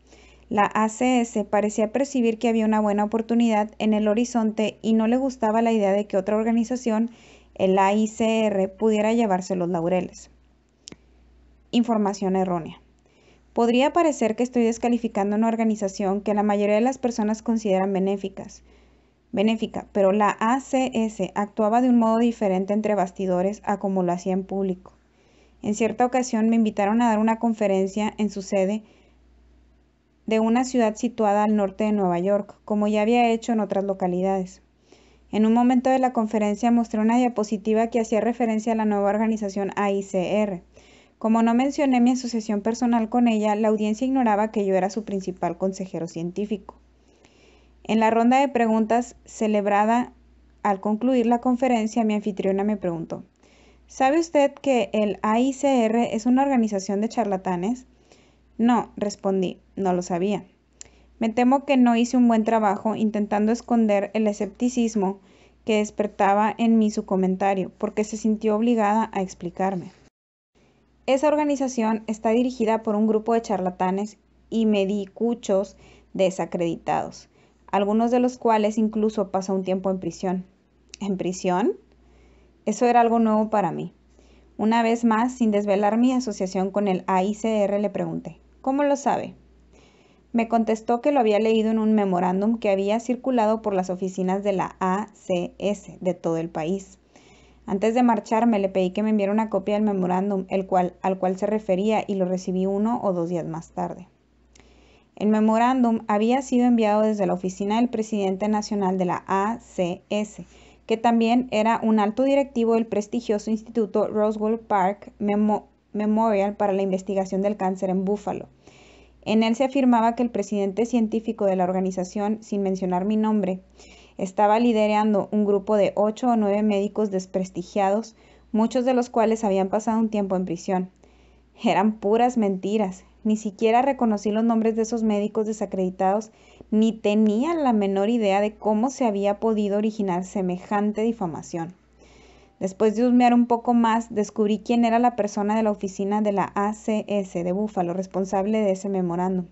La ACS parecía percibir que había una buena oportunidad en el horizonte y no le gustaba la idea de que otra organización, el AICR, pudiera llevarse los laureles. Información errónea. Podría parecer que estoy descalificando una organización que la mayoría de las personas consideran benéficas, benéfica, pero la ACS actuaba de un modo diferente entre bastidores a como lo hacía en público. En cierta ocasión me invitaron a dar una conferencia en su sede de una ciudad situada al norte de Nueva York, como ya había hecho en otras localidades. En un momento de la conferencia mostré una diapositiva que hacía referencia a la nueva organización AICR. Como no mencioné mi asociación personal con ella, la audiencia ignoraba que yo era su principal consejero científico. En la ronda de preguntas celebrada al concluir la conferencia, mi anfitriona me preguntó, ¿Sabe usted que el AICR es una organización de charlatanes? No, respondí, no lo sabía. Me temo que no hice un buen trabajo intentando esconder el escepticismo que despertaba en mí su comentario, porque se sintió obligada a explicarme. Esa organización está dirigida por un grupo de charlatanes y medicuchos desacreditados, algunos de los cuales incluso pasa un tiempo en prisión. ¿En prisión? Eso era algo nuevo para mí. Una vez más, sin desvelar mi asociación con el AICR, le pregunté, ¿cómo lo sabe? Me contestó que lo había leído en un memorándum que había circulado por las oficinas de la ACS de todo el país. Antes de marcharme le pedí que me enviara una copia del memorándum el cual, al cual se refería y lo recibí uno o dos días más tarde. El memorándum había sido enviado desde la oficina del presidente nacional de la ACS, que también era un alto directivo del prestigioso Instituto Roswell Park Memorial para la Investigación del Cáncer en Búfalo. En él se afirmaba que el presidente científico de la organización, sin mencionar mi nombre, estaba liderando un grupo de ocho o nueve médicos desprestigiados, muchos de los cuales habían pasado un tiempo en prisión. Eran puras mentiras. Ni siquiera reconocí los nombres de esos médicos desacreditados ni tenía la menor idea de cómo se había podido originar semejante difamación. Después de husmear un poco más, descubrí quién era la persona de la oficina de la ACS de Búfalo responsable de ese memorándum.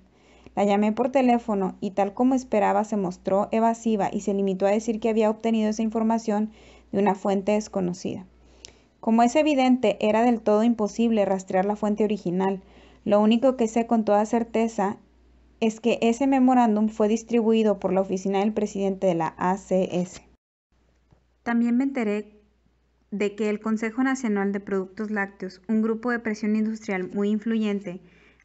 La llamé por teléfono y tal como esperaba se mostró evasiva y se limitó a decir que había obtenido esa información de una fuente desconocida. Como es evidente, era del todo imposible rastrear la fuente original. Lo único que sé con toda certeza es que ese memorándum fue distribuido por la oficina del presidente de la ACS. También me enteré de que el Consejo Nacional de Productos Lácteos, un grupo de presión industrial muy influyente,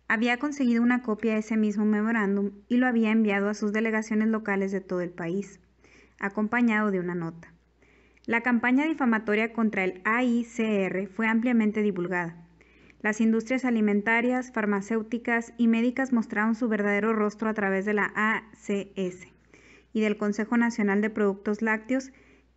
había conseguido una copia de ese mismo memorándum y lo había enviado a sus delegaciones locales de todo el país, acompañado de una nota. La campaña difamatoria contra el AICR fue ampliamente divulgada. Las industrias alimentarias, farmacéuticas y médicas mostraron su verdadero rostro a través de la ACS y del Consejo Nacional de Productos Lácteos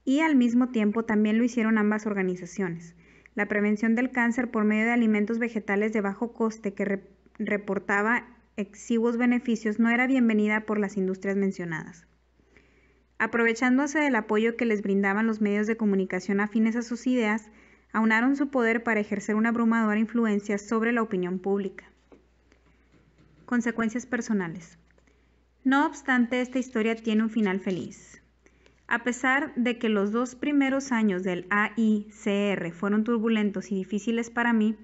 y al mismo tiempo también lo hicieron ambas organizaciones. La prevención del cáncer por medio de alimentos vegetales de bajo coste que reportaba exiguos beneficios no era bienvenida por las industrias mencionadas. Aprovechándose del apoyo que les brindaban los medios de comunicación afines a sus ideas, aunaron su poder para ejercer una abrumadora influencia sobre la opinión pública. Consecuencias personales. No obstante, esta historia tiene un final feliz. A pesar de que los dos primeros años del AICR fueron turbulentos y difíciles para mí,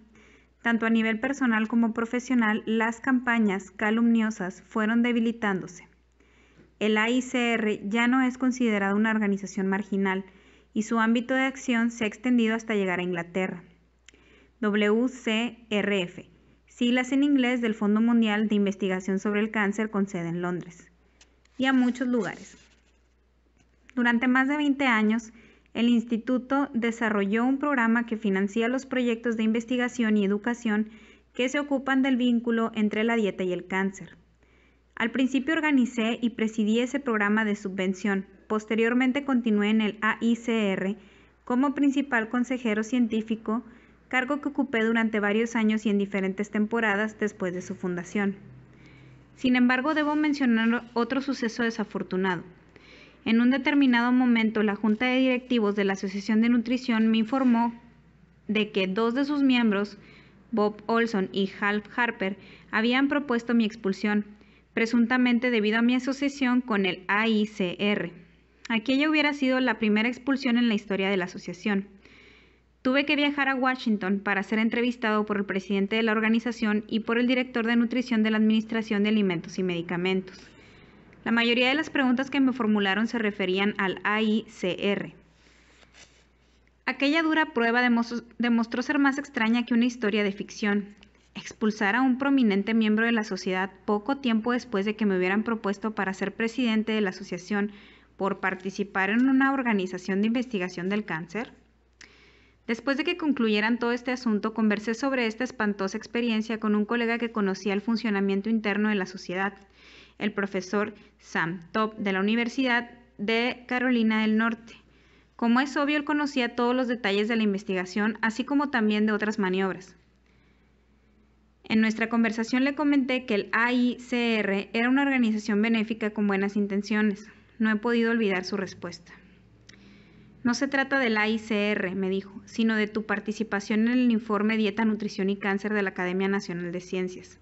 tanto a nivel personal como profesional, las campañas calumniosas fueron debilitándose. El AICR ya no es considerado una organización marginal, y su ámbito de acción se ha extendido hasta llegar a Inglaterra. WCRF, siglas en inglés del Fondo Mundial de Investigación sobre el Cáncer con sede en Londres, y a muchos lugares. Durante más de 20 años, el instituto desarrolló un programa que financia los proyectos de investigación y educación que se ocupan del vínculo entre la dieta y el cáncer. Al principio organicé y presidí ese programa de subvención. Posteriormente continué en el AICR como principal consejero científico, cargo que ocupé durante varios años y en diferentes temporadas después de su fundación. Sin embargo, debo mencionar otro suceso desafortunado. En un determinado momento, la Junta de Directivos de la Asociación de Nutrición me informó de que dos de sus miembros, Bob Olson y Hal Harper, habían propuesto mi expulsión presuntamente debido a mi asociación con el AICR. Aquella hubiera sido la primera expulsión en la historia de la asociación. Tuve que viajar a Washington para ser entrevistado por el presidente de la organización y por el director de nutrición de la Administración de Alimentos y Medicamentos. La mayoría de las preguntas que me formularon se referían al AICR. Aquella dura prueba demostró ser más extraña que una historia de ficción expulsar a un prominente miembro de la sociedad poco tiempo después de que me hubieran propuesto para ser presidente de la asociación por participar en una organización de investigación del cáncer? Después de que concluyeran todo este asunto, conversé sobre esta espantosa experiencia con un colega que conocía el funcionamiento interno de la sociedad, el profesor Sam Top de la Universidad de Carolina del Norte. Como es obvio, él conocía todos los detalles de la investigación, así como también de otras maniobras. En nuestra conversación le comenté que el AICR era una organización benéfica con buenas intenciones. No he podido olvidar su respuesta. No se trata del AICR, me dijo, sino de tu participación en el informe Dieta, Nutrición y Cáncer de la Academia Nacional de Ciencias.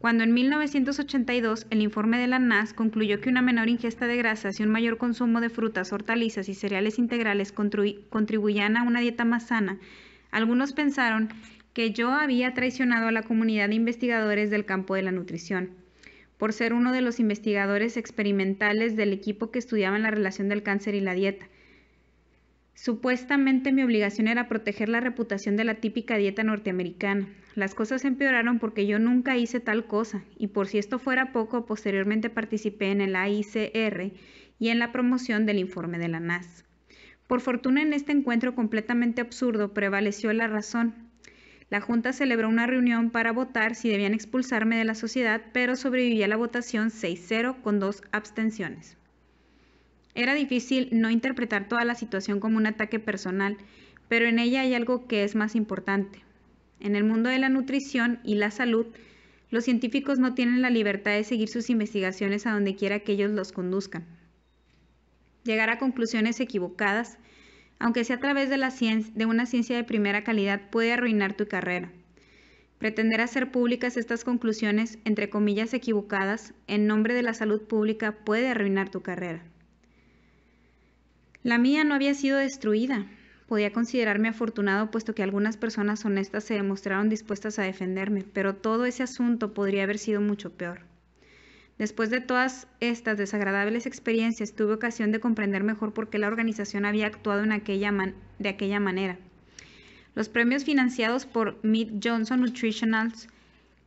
Cuando en 1982 el informe de la NAS concluyó que una menor ingesta de grasas y un mayor consumo de frutas, hortalizas y cereales integrales contribuían a una dieta más sana, algunos pensaron que yo había traicionado a la comunidad de investigadores del campo de la nutrición, por ser uno de los investigadores experimentales del equipo que estudiaba la relación del cáncer y la dieta. Supuestamente mi obligación era proteger la reputación de la típica dieta norteamericana. Las cosas empeoraron porque yo nunca hice tal cosa, y por si esto fuera poco, posteriormente participé en el AICR y en la promoción del informe de la NAS. Por fortuna en este encuentro completamente absurdo prevaleció la razón, la Junta celebró una reunión para votar si debían expulsarme de la sociedad, pero sobreviví a la votación 6-0 con dos abstenciones. Era difícil no interpretar toda la situación como un ataque personal, pero en ella hay algo que es más importante. En el mundo de la nutrición y la salud, los científicos no tienen la libertad de seguir sus investigaciones a donde quiera que ellos los conduzcan. Llegar a conclusiones equivocadas aunque sea a través de, la de una ciencia de primera calidad, puede arruinar tu carrera. Pretender hacer públicas estas conclusiones, entre comillas, equivocadas, en nombre de la salud pública, puede arruinar tu carrera. La mía no había sido destruida. Podía considerarme afortunado puesto que algunas personas honestas se demostraron dispuestas a defenderme, pero todo ese asunto podría haber sido mucho peor. Después de todas estas desagradables experiencias, tuve ocasión de comprender mejor por qué la organización había actuado de aquella manera. Los premios financiados por Mead Johnson Nutritionals,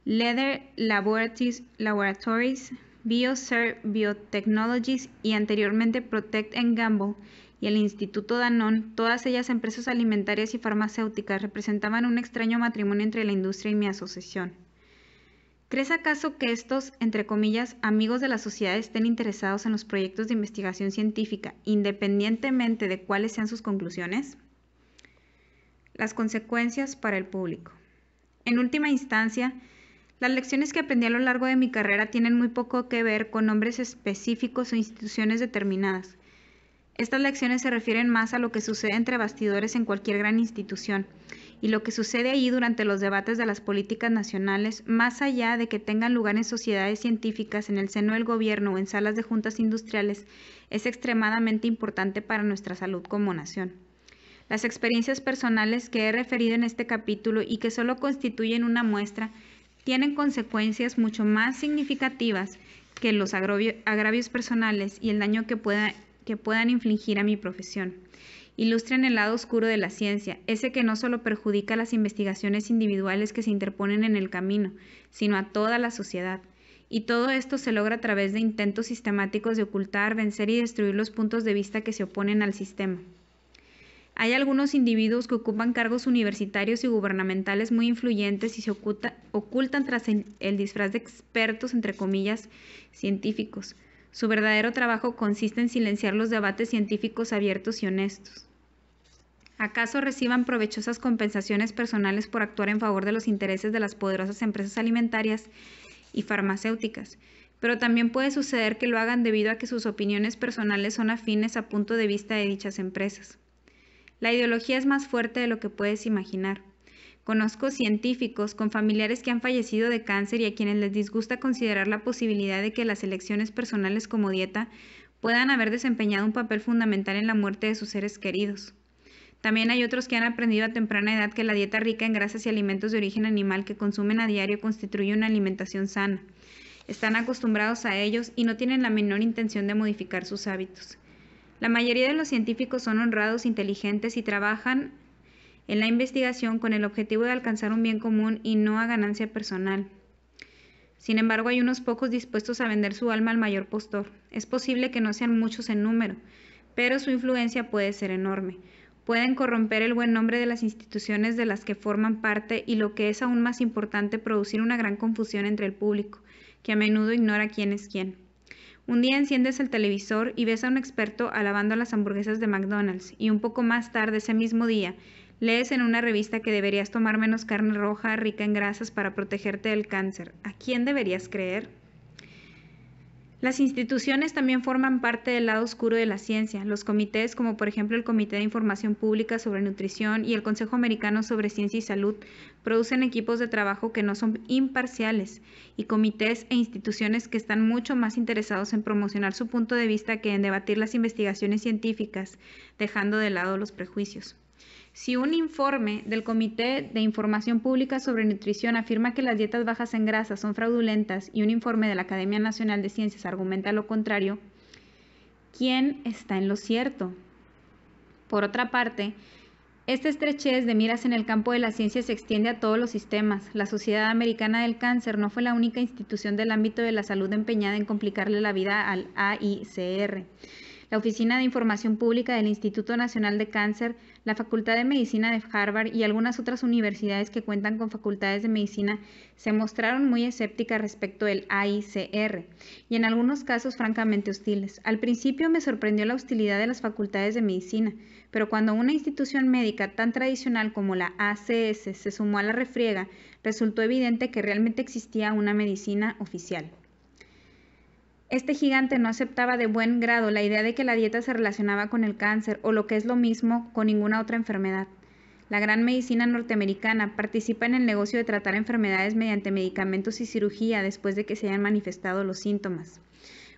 Leather Laboratories, BioServe Biotechnologies y anteriormente Protect and Gamble y el Instituto Danone, todas ellas empresas alimentarias y farmacéuticas, representaban un extraño matrimonio entre la industria y mi asociación. ¿Crees acaso que estos, entre comillas, amigos de la sociedad estén interesados en los proyectos de investigación científica, independientemente de cuáles sean sus conclusiones? Las consecuencias para el público. En última instancia, las lecciones que aprendí a lo largo de mi carrera tienen muy poco que ver con nombres específicos o instituciones determinadas. Estas lecciones se refieren más a lo que sucede entre bastidores en cualquier gran institución, y lo que sucede ahí durante los debates de las políticas nacionales, más allá de que tengan lugar en sociedades científicas, en el seno del gobierno o en salas de juntas industriales, es extremadamente importante para nuestra salud como nación. Las experiencias personales que he referido en este capítulo y que solo constituyen una muestra tienen consecuencias mucho más significativas que los agravios personales y el daño que, que puedan infligir a mi profesión ilustran el lado oscuro de la ciencia, ese que no solo perjudica las investigaciones individuales que se interponen en el camino, sino a toda la sociedad. Y todo esto se logra a través de intentos sistemáticos de ocultar, vencer y destruir los puntos de vista que se oponen al sistema. Hay algunos individuos que ocupan cargos universitarios y gubernamentales muy influyentes y se ocultan tras el disfraz de expertos, entre comillas, científicos. Su verdadero trabajo consiste en silenciar los debates científicos abiertos y honestos. ¿Acaso reciban provechosas compensaciones personales por actuar en favor de los intereses de las poderosas empresas alimentarias y farmacéuticas? Pero también puede suceder que lo hagan debido a que sus opiniones personales son afines a punto de vista de dichas empresas. La ideología es más fuerte de lo que puedes imaginar. Conozco científicos con familiares que han fallecido de cáncer y a quienes les disgusta considerar la posibilidad de que las elecciones personales como dieta puedan haber desempeñado un papel fundamental en la muerte de sus seres queridos. También hay otros que han aprendido a temprana edad que la dieta rica en grasas y alimentos de origen animal que consumen a diario constituye una alimentación sana. Están acostumbrados a ellos y no tienen la menor intención de modificar sus hábitos. La mayoría de los científicos son honrados, inteligentes y trabajan en la investigación con el objetivo de alcanzar un bien común y no a ganancia personal. Sin embargo, hay unos pocos dispuestos a vender su alma al mayor postor. Es posible que no sean muchos en número, pero su influencia puede ser enorme. Pueden corromper el buen nombre de las instituciones de las que forman parte y, lo que es aún más importante, producir una gran confusión entre el público, que a menudo ignora quién es quién. Un día enciendes el televisor y ves a un experto alabando las hamburguesas de McDonald's y un poco más tarde ese mismo día Lees en una revista que deberías tomar menos carne roja rica en grasas para protegerte del cáncer. ¿A quién deberías creer? Las instituciones también forman parte del lado oscuro de la ciencia. Los comités, como por ejemplo el Comité de Información Pública sobre Nutrición y el Consejo Americano sobre Ciencia y Salud, producen equipos de trabajo que no son imparciales y comités e instituciones que están mucho más interesados en promocionar su punto de vista que en debatir las investigaciones científicas, dejando de lado los prejuicios. Si un informe del Comité de Información Pública sobre Nutrición afirma que las dietas bajas en grasas son fraudulentas y un informe de la Academia Nacional de Ciencias argumenta lo contrario, ¿quién está en lo cierto? Por otra parte, esta estrechez de miras en el campo de la ciencia se extiende a todos los sistemas. La Sociedad Americana del Cáncer no fue la única institución del ámbito de la salud empeñada en complicarle la vida al AICR. La Oficina de Información Pública del Instituto Nacional de Cáncer la Facultad de Medicina de Harvard y algunas otras universidades que cuentan con facultades de medicina se mostraron muy escépticas respecto del AICR y en algunos casos francamente hostiles. Al principio me sorprendió la hostilidad de las facultades de medicina, pero cuando una institución médica tan tradicional como la ACS se sumó a la refriega, resultó evidente que realmente existía una medicina oficial. Este gigante no aceptaba de buen grado la idea de que la dieta se relacionaba con el cáncer o lo que es lo mismo, con ninguna otra enfermedad. La gran medicina norteamericana participa en el negocio de tratar enfermedades mediante medicamentos y cirugía después de que se hayan manifestado los síntomas.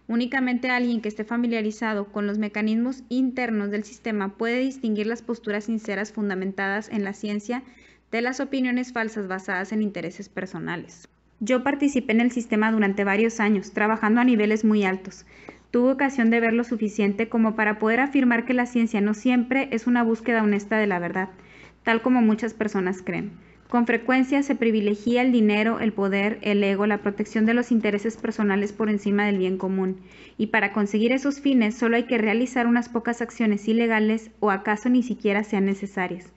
Únicamente alguien que esté familiarizado con los mecanismos internos del sistema puede distinguir las posturas sinceras fundamentadas en la ciencia de las opiniones falsas basadas en intereses personales. Yo participé en el sistema durante varios años, trabajando a niveles muy altos. Tuve ocasión de ver lo suficiente como para poder afirmar que la ciencia no siempre es una búsqueda honesta de la verdad, tal como muchas personas creen. Con frecuencia se privilegia el dinero, el poder, el ego, la protección de los intereses personales por encima del bien común. Y para conseguir esos fines solo hay que realizar unas pocas acciones ilegales o acaso ni siquiera sean necesarias.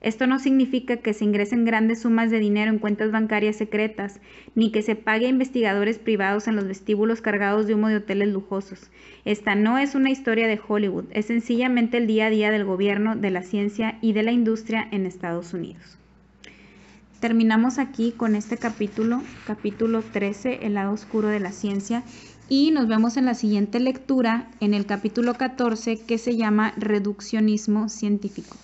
Esto no significa que se ingresen grandes sumas de dinero en cuentas bancarias secretas, ni que se pague a investigadores privados en los vestíbulos cargados de humo de hoteles lujosos. Esta no es una historia de Hollywood, es sencillamente el día a día del gobierno, de la ciencia y de la industria en Estados Unidos. Terminamos aquí con este capítulo, capítulo 13, el lado oscuro de la ciencia, y nos vemos en la siguiente lectura, en el capítulo 14, que se llama Reduccionismo Científico.